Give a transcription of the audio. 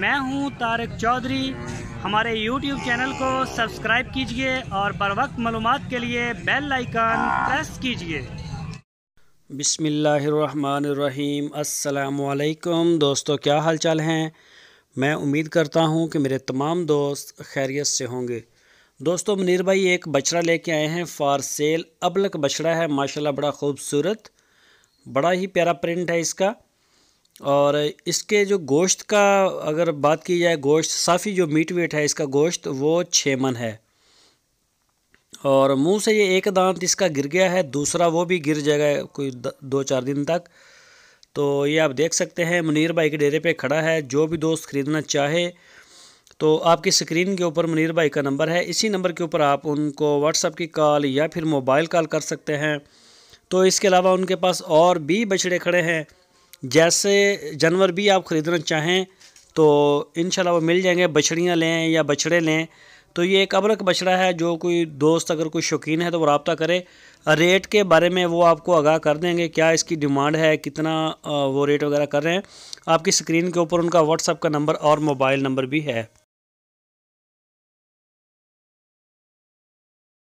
میں ہوں طارق چودھری ہمارے یوٹیوب چینل کو سبسکرائب کیجئے اور پر وقت معلومات کے لیے بیل آئیکن پریس کیجئے بسم اللہ الرحمن الرحیم السلام علیکم دوستو کیا حال چال ہیں میں امید کرتا ہوں کہ میرے تمام دوست خیریت سے ہوں گے دوستو منیر بھائی ایک بچڑا لے کے آئے ہیں فار سیل ابلک بچڑا ہے ماشاءاللہ بڑا خوبصورت بڑا ہی پیارا پرنٹ ہے اس کا اور اس کے جو گوشت کا اگر بات کی جائے گوشت صافی جو میٹ ویٹ ہے اس کا گوشت وہ چھ من ہے اور منہ سے یہ ایک دانت اس کا گر گیا ہے دوسرا وہ بھی گر جائے گا کوئی دو چار دن تک تو یہ آپ دیکھ سکتے ہیں منیر بھائی کے ڈیرے پہ کھڑا ہے جو بھی دوست خریدنا چاہے تو آپ کی سکرین کے اوپر منیر بھائی کا نمبر ہے اسی نمبر کے اوپر آپ ان کو اپ کی کال یا پھر موبائل کال کر سکتے ہیں تو اس کے علاوہ ان کے پاس اور بھی بچڑے کھڑے ہیں جیسے جانور بھی آپ خریدنا چاہیں تو انشاءاللہ وہ مل جائیں گے بچڑیاں لیں یا بچڑے لیں تو یہ ایک ابرک بچڑا ہے جو کوئی دوست اگر کوئی شوقین ہے تو وہ رابطہ کرے ریٹ کے بارے میں وہ آپ کو آگاہ کر دیں گے کیا اس کی ڈیمانڈ ہے کتنا وہ ریٹ وغیرہ کر رہے ہیں آپ کی سکرین کے اوپر ان کا واٹس اپ کا نمبر اور موبائل نمبر بھی ہے